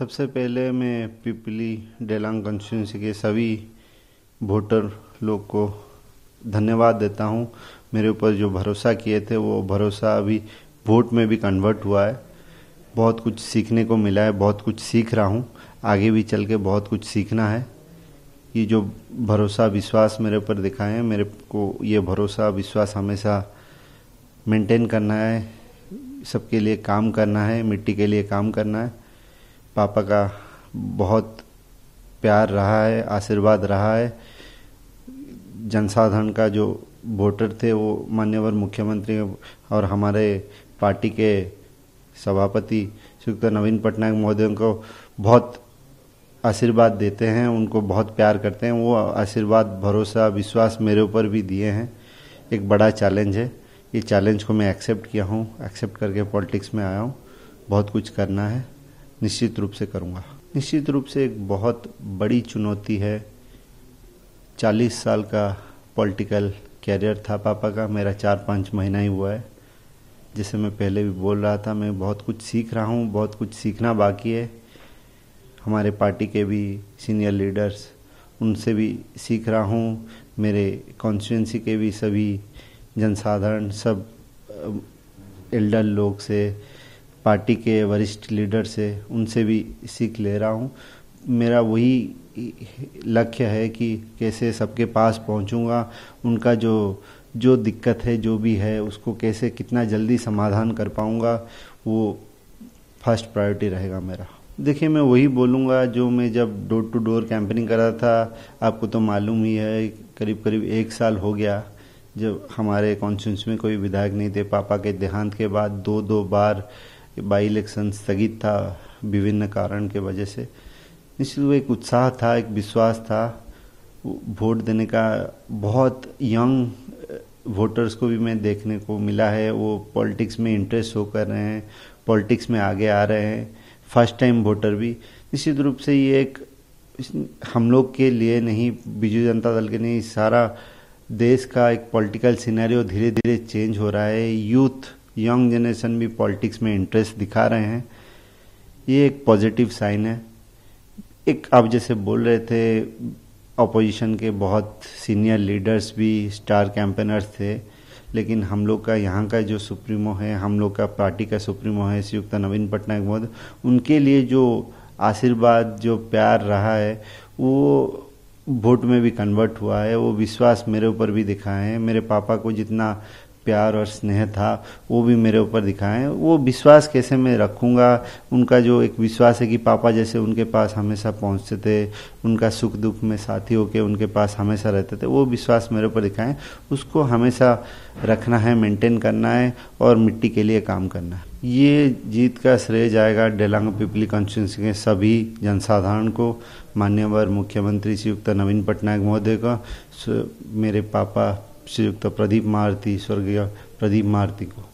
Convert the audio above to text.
सबसे पहले मैं पिपली डेलांग कॉन्स्टिट्यूंसी के सभी वोटर लोग को धन्यवाद देता हूँ मेरे ऊपर जो भरोसा किए थे वो भरोसा अभी वोट में भी कन्वर्ट हुआ है बहुत कुछ सीखने को मिला है बहुत कुछ सीख रहा हूँ आगे भी चल के बहुत कुछ सीखना है ये जो भरोसा विश्वास मेरे ऊपर दिखाए हैं मेरे को ये भरोसा विश्वास हमेशा मेंटेन करना है सबके लिए काम करना है मिट्टी के लिए काम करना है पापा का बहुत प्यार रहा है आशीर्वाद रहा है जनसाधारण का जो वोटर थे वो मान्यवर मुख्यमंत्री और हमारे पार्टी के सभापति श्रीयुक्त नवीन पटनायक महोदय को बहुत आशीर्वाद देते हैं उनको बहुत प्यार करते हैं वो आशीर्वाद भरोसा विश्वास मेरे ऊपर भी दिए हैं एक बड़ा चैलेंज है ये चैलेंज को मैं एक्सेप्ट किया हूँ एक्सेप्ट करके पॉलिटिक्स में आया हूँ बहुत कुछ करना है निश्चित रूप से करूँगा निश्चित रूप से एक बहुत बड़ी चुनौती है चालीस साल का पॉलिटिकल कैरियर था पापा का मेरा चार पाँच महीना ही हुआ है जैसे मैं पहले भी बोल रहा था मैं बहुत कुछ सीख रहा हूँ बहुत कुछ सीखना बाकी है हमारे पार्टी के भी सीनियर लीडर्स उनसे भी सीख रहा हूँ मेरे कॉन्स्टिट्यूंसी के भी सभी जनसाधारण सब एल्डर लोग से पार्टी के वरिष्ठ लीडर से उनसे भी सीख ले रहा हूँ मेरा वही लक्ष्य है कि कैसे सबके पास पहुँचूँगा उनका जो जो दिक्कत है जो भी है उसको कैसे कितना जल्दी समाधान कर पाऊँगा वो फर्स्ट प्रायोरिटी रहेगा मेरा देखिए मैं वही बोलूँगा जो मैं जब डोर टू डोर कैंपेनिंग रहा था आपको तो मालूम ही है करीब करीब एक साल हो गया जब हमारे कॉन्स्टिट्यूंस में कोई विधायक नहीं थे पापा के देहांत के बाद दो दो बार बाई इलेक्शन स्थगित था विभिन्न कारण के वजह से निश्चित एक उत्साह था एक विश्वास था वोट देने का बहुत यंग वोटर्स को भी मैं देखने को मिला है वो पॉलिटिक्स में इंटरेस्ट शो कर रहे हैं पॉलिटिक्स में आगे आ रहे हैं फर्स्ट टाइम वोटर भी निश्चित रूप से ये एक हम लोग के लिए नहीं बीजू जनता दल के नहीं सारा देश का एक पॉलिटिकल सिनेरियो धीरे धीरे चेंज हो रहा है यूथ यंग जनरेशन भी पॉलिटिक्स में इंटरेस्ट दिखा रहे हैं ये एक पॉजिटिव साइन है एक आप जैसे बोल रहे थे अपोजिशन के बहुत सीनियर लीडर्स भी स्टार कैंपेनर्स थे लेकिन हम लोग का यहाँ का जो सुप्रीमो है हम लोग का पार्टी का सुप्रीमो है श्रीयुक्त नवीन पटनायक महोदय उनके लिए जो आशीर्वाद जो प्यार रहा है वो वोट में भी कन्वर्ट हुआ है वो विश्वास मेरे ऊपर भी दिखा है मेरे पापा को जितना प्यार और स्नेह था वो भी मेरे ऊपर दिखाएं वो विश्वास कैसे मैं रखूँगा उनका जो एक विश्वास है कि पापा जैसे उनके पास हमेशा पहुँचते थे उनका सुख दुख में साथी होके उनके पास हमेशा रहते थे वो विश्वास मेरे ऊपर दिखाएं उसको हमेशा रखना है मेंटेन करना है और मिट्टी के लिए काम करना है ये जीत का श्रेय जाएगा डेलांग पिपली कॉन्स्टिट्यूंसी के सभी जनसाधारण को मान्यवर मुख्यमंत्री श्रीयुक्त नवीन पटनायक महोदय का मेरे पापा श्रीयुक्त प्रदीप महारती स्वर्गीय प्रदीप महारती को